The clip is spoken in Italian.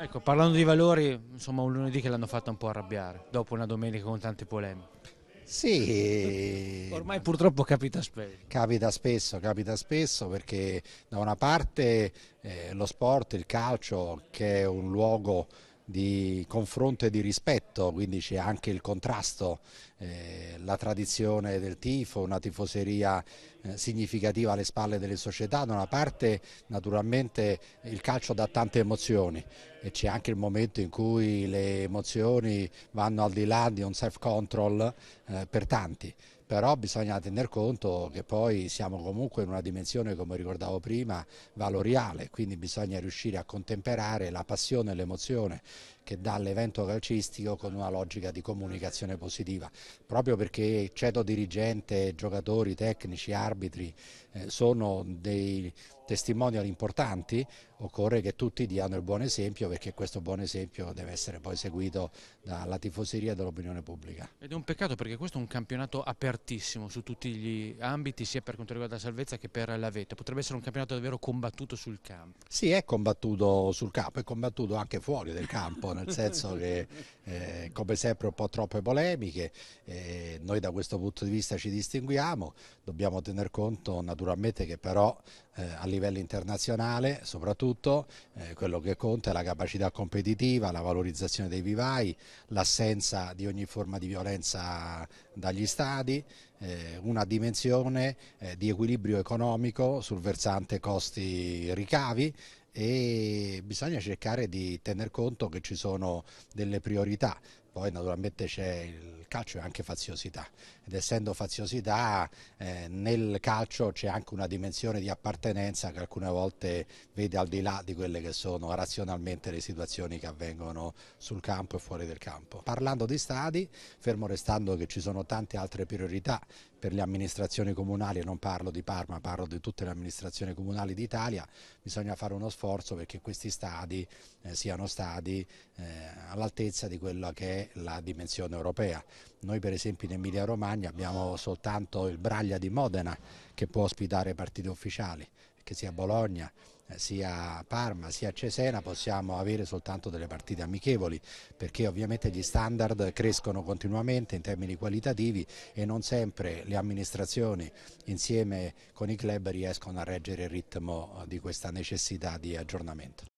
Ecco, parlando di valori, insomma un lunedì che l'hanno fatta un po' arrabbiare, dopo una domenica con tante polemiche. Sì. Ormai purtroppo capita spesso. Capita spesso, capita spesso perché da una parte eh, lo sport, il calcio, che è un luogo di confronto e di rispetto, quindi c'è anche il contrasto, eh, la tradizione del tifo, una tifoseria eh, significativa alle spalle delle società, da una parte naturalmente il calcio dà tante emozioni e c'è anche il momento in cui le emozioni vanno al di là di un self control eh, per tanti però bisogna tener conto che poi siamo comunque in una dimensione, come ricordavo prima, valoriale, quindi bisogna riuscire a contemperare la passione e l'emozione che dà all'evento calcistico con una logica di comunicazione positiva, proprio perché ceto dirigente, giocatori, tecnici, arbitri eh, sono dei testimonial importanti, occorre che tutti diano il buon esempio perché questo buon esempio deve essere poi seguito dalla tifoseria e dall'opinione pubblica. Ed è un peccato perché questo è un campionato apertissimo su tutti gli ambiti, sia per quanto riguarda la salvezza che per la vetta. Potrebbe essere un campionato davvero combattuto sul campo. Sì, è combattuto sul campo, è combattuto anche fuori del campo. nel senso che eh, come sempre un po' troppe polemiche, eh, noi da questo punto di vista ci distinguiamo, dobbiamo tener conto naturalmente che però eh, a livello internazionale soprattutto eh, quello che conta è la capacità competitiva, la valorizzazione dei vivai, l'assenza di ogni forma di violenza dagli stadi, eh, una dimensione eh, di equilibrio economico sul versante costi-ricavi, e bisogna cercare di tener conto che ci sono delle priorità. Poi naturalmente c'è il calcio e anche faziosità ed essendo faziosità eh, nel calcio c'è anche una dimensione di appartenenza che alcune volte vede al di là di quelle che sono razionalmente le situazioni che avvengono sul campo e fuori del campo. Parlando di stadi, fermo restando che ci sono tante altre priorità per le amministrazioni comunali, non parlo di Parma, parlo di tutte le amministrazioni comunali d'Italia, bisogna fare uno sforzo perché questi stadi eh, siano stadi eh, all'altezza di quello che è la dimensione europea. Noi per esempio in Emilia Romagna abbiamo soltanto il Braglia di Modena che può ospitare partite ufficiali, che sia Bologna, eh, sia Parma sia Cesena possiamo avere soltanto delle partite amichevoli perché ovviamente gli standard crescono continuamente in termini qualitativi e non sempre le amministrazioni insieme con i club riescono a reggere il ritmo eh, di questa necessità di aggiornamento.